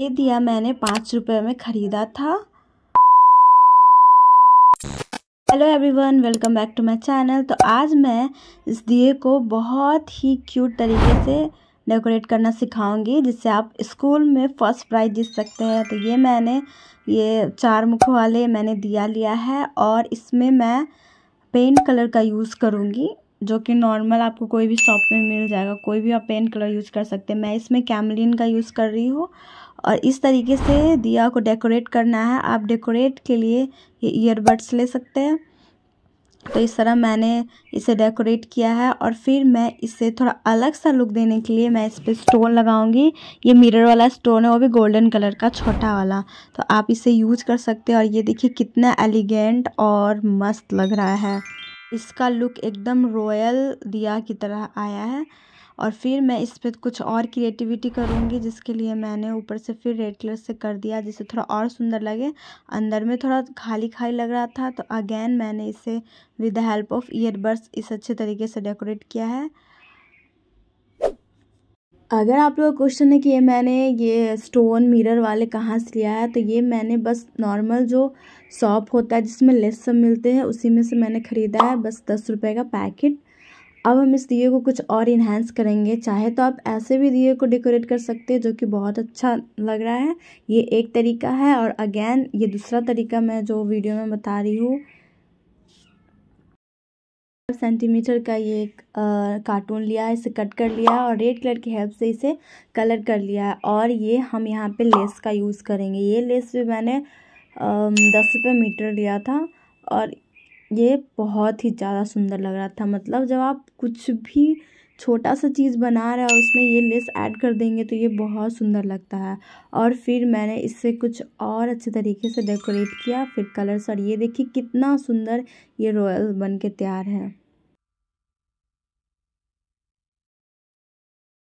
ये दिया मैंने पाँच रुपये में ख़रीदा था hello everyone welcome back to my channel तो आज मैं इस दिए को बहुत ही क्यूट तरीके से डेकोरेट करना सिखाऊंगी जिससे आप स्कूल में फर्स्ट प्राइज़ जीत सकते हैं तो ये मैंने ये चार मुख वाले मैंने दिया लिया है और इसमें मैं पेंट कलर का यूज़ करूँगी जो कि नॉर्मल आपको कोई भी शॉप में मिल जाएगा कोई भी आप पेंट कलर यूज़ कर सकते हैं मैं इसमें कैमलिन का यूज़ कर रही हूँ और इस तरीके से दिया को डेकोरेट करना है आप डेकोरेट के लिए ईयरबड्स ले सकते हैं तो इस तरह मैंने इसे डेकोरेट किया है और फिर मैं इसे थोड़ा अलग सा लुक देने के लिए मैं इस पर स्टोन लगाऊंगी ये मिरर वाला स्टोन है वो भी गोल्डन कलर का छोटा वाला तो आप इसे यूज कर सकते हैं और ये देखिए कितना एलिगेंट और मस्त लग रहा है इसका लुक एकदम रॉयल दिया की तरह आया है और फिर मैं इस पर कुछ और क्रिएटिविटी करूँगी जिसके लिए मैंने ऊपर से फिर रेड कलर से कर दिया जिससे थोड़ा और सुंदर लगे अंदर में थोड़ा खाली खाली लग रहा था तो अगेन मैंने इसे with the help of earbuds इस अच्छे तरीके से डेकोरेट किया है अगर आप लोग क्वेश्चन है कि ये मैंने ये स्टोन मिरर वाले कहाँ से लिया है तो ये मैंने बस नॉर्मल जो शॉप होता है जिसमें लेस मिलते हैं उसी में से मैंने ख़रीदा है बस दस रुपये का पैकेट अब हम इस दिए को कुछ और इन्हेंस करेंगे चाहे तो आप ऐसे भी दिए को डेकोरेट कर सकते हैं जो कि बहुत अच्छा लग रहा है ये एक तरीका है और अगेन ये दूसरा तरीका मैं जो वीडियो में बता रही हूँ सेंटीमीटर का ये एक कार्टून लिया है इसे कट कर लिया है और रेड कलर की हेल्प से इसे कलर कर लिया है और ये हम यहाँ पे लेस का यूज़ करेंगे ये लेस भी मैंने आ, दस रुपये मीटर लिया था और ये बहुत ही ज़्यादा सुंदर लग रहा था मतलब जब आप कुछ भी छोटा सा चीज़ बना रहे हैं उसमें ये लेस ऐड कर देंगे तो ये बहुत सुंदर लगता है और फिर मैंने इससे कुछ और अच्छे तरीके से डेकोरेट किया फिर कलर्स और ये देखिए कितना सुंदर ये रॉयल बन के तैयार है